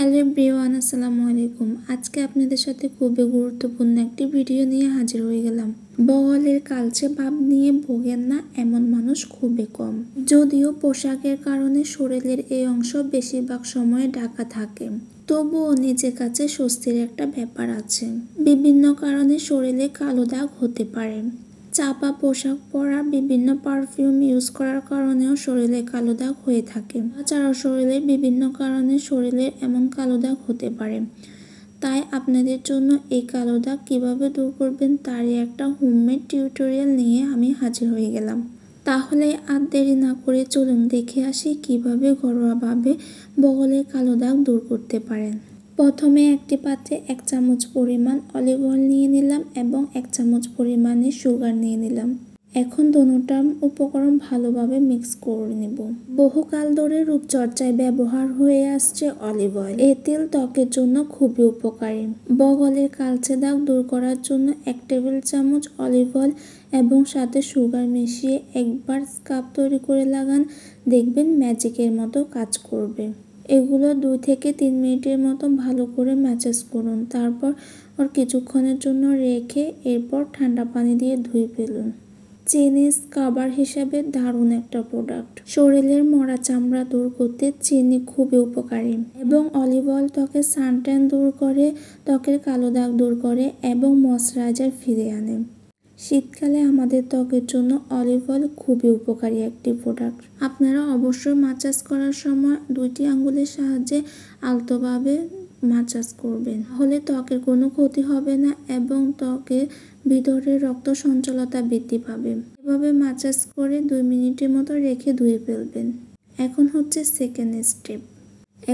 hello ব্রিওয়ান আসসালামু আলাইকুম আজকে আপনাদের সাথে খুবই গুরুত্বপূর্ণ একটি ভিডিও নিয়ে হাজির হয়ে গেলাম বগলের কালচে ভাব নিয়ে ভোগেন না এমন মানুষ খুবই কম যদিও পোশাকের কারণে শরীরের এই অংশ বেশিরভাগ সময়ে ঢাকা থাকে তবুও নিজের কাছে স্বস্তির একটা ব্যাপার আছে বিভিন্ন কারণে শরীরে কালো দাগ হতে পারে চাপা পোশাক পরা বিভিন্ন পারফিউম ইউজ করার কারণেও শরীরে কালো দাগ হয়ে থাকে তাছাড়াও শরীরে বিভিন্ন কারণে শরীরে এমন কালো দাগ হতে পারে তাই আপনাদের জন্য এই কালো দাগ কীভাবে দূর করবেন তারই একটা হোমমেড টিউটোরিয়াল নিয়ে আমি হাজির হয়ে গেলাম তাহলে আর দেরি না করে চলুন দেখে আসি কীভাবে ঘরোয়াভাবে বগলের কালো দাগ দূর করতে পারেন প্রথমে একটি পাত্রে এক চামচ পরিমাণ অলিভ অয়েল নিয়ে নিলাম এবং এক চামচ পরিমাণে সুগার নিয়ে নিলাম এখন দোনোটা উপকরণ ভালোভাবে মিক্স করে নেব বহুকাল ধরে রূপচর্চায় ব্যবহার হয়ে আসছে অলিভ অয়েল এ তেল ত্বকের জন্য খুবই উপকারী বগলের কালচে দাগ দূর করার জন্য এক টেবিল চামচ অলিভ অয়েল এবং সাথে সুগার মিশিয়ে একবার স্কাপ তৈরি করে লাগান দেখবেন ম্যাজিকের মতো কাজ করবে এগুলো দুই থেকে তিন মিনিটের মতো ভালো করে ম্যাসেজ করুন তারপর ওর কিছুক্ষণের জন্য রেখে এরপর ঠান্ডা পানি দিয়ে ধুয়ে ফেলুন চিনিস খাবার হিসাবে দারুণ একটা প্রোডাক্ট শরীরের মরা চামড়া দূর করতে চিনি খুবই উপকারী এবং অলিভ অয়েল ত্বকের সানট্যান দূর করে ত্বকের কালো দাগ দূর করে এবং ময়শ্চারাইজার ফিরে আনে শীতকালে আমাদের ত্বকের জন্য অলিভ অয়েল খুবই উপকারী একটি প্রোডাক্ট আপনারা অবশ্যই মাসাজ করার সময় দুইটি আঙ্গুলের সাহায্যে আলতোভাবে মাসাজ করবেন হলে ত্বকের কোনো ক্ষতি হবে না এবং ত্বকের ভিতরে রক্ত সঞ্চলতা বৃদ্ধি পাবে এভাবে মাসাজ করে দুই মিনিটের মতো রেখে ধুয়ে ফেলবেন এখন হচ্ছে সেকেন্ড স্টেপ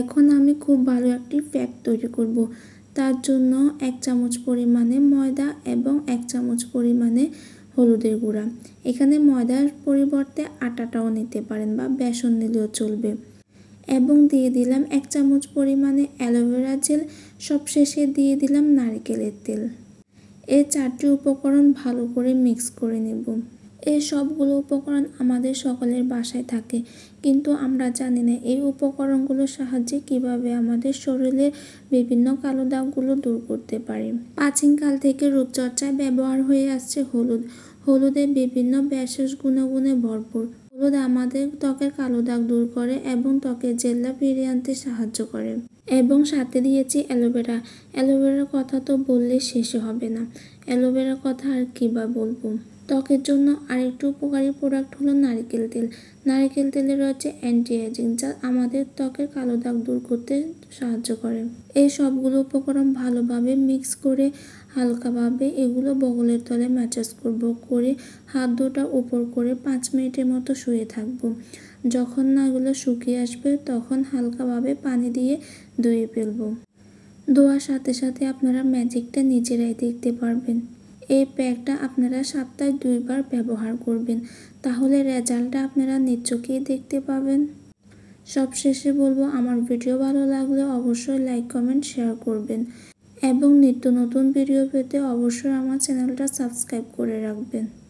এখন আমি খুব ভালো একটি প্যাক তৈরি করব তার জন্য এক চামচ পরিমাণে ময়দা এবং এক চামচ পরিমাণে হলুদের গুঁড়া এখানে ময়দার পরিবর্তে আটাটাও নিতে পারেন বা বেসন নিলেও চলবে এবং দিয়ে দিলাম এক চামচ পরিমাণে অ্যালোভেরা জেল সবশেষে দিয়ে দিলাম নারকেলের তেল এই চারটি উপকরণ ভালো করে মিক্স করে নেব এই সবগুলো উপকরণ আমাদের সকলের বাসায় থাকে কিন্তু আমরা জানি না এই উপকরণগুলোর সাহায্যে কিভাবে আমাদের শরীরের বিভিন্ন কালো দাগগুলো দূর করতে পারি প্রাচীনকাল থেকে রূপচর্চায় ব্যবহার হয়ে আসছে হলুদ হলুদের বিভিন্ন বিশেষ গুণাগুণে ভরপুর হলুদ আমাদের ত্বকের কালো দাগ দূর করে এবং ত্বকের জেল্লা ফিরিয়ে আনতে সাহায্য করে এবং সাথে দিয়েছি অ্যালোভেরা অ্যালোভেরার কথা তো বললে শেষ হবে না অ্যালোভেরার কথা আর কী বা বলবো ত্বকের জন্য আরেকটি উপকারী প্রোডাক্ট হলো নারিকেল তেল নারিকেল তেলে রয়েছে অ্যান্টি এজিং যা আমাদের ত্বকের কালো দাগ দূর করতে সাহায্য করে এই সবগুলো উপকরণ ভালোভাবে মিক্স করে হালকাভাবে এগুলো বগলের তলে ম্যাচাজ করব করে হাত দুটা উপর করে পাঁচ মিনিটের মতো শুয়ে থাকব যখন না এগুলো শুকিয়ে আসবে তখন হালকাভাবে পানি দিয়ে ধুয়ে ফেলব ধোয়ার সাথে সাথে আপনারা ম্যাজিকটা নিজেরাই দেখতে পারবেন এই প্যাকটা আপনারা সপ্তাহে দুইবার ব্যবহার করবেন তাহলে রেজাল্টটা আপনারা নিচকেই দেখতে পাবেন সবশেষে বলবো আমার ভিডিও ভালো লাগলে অবশ্যই লাইক কমেন্ট শেয়ার করবেন এবং নিত্য নতুন ভিডিও পেতে অবশ্যই আমার চ্যানেলটা সাবস্ক্রাইব করে রাখবেন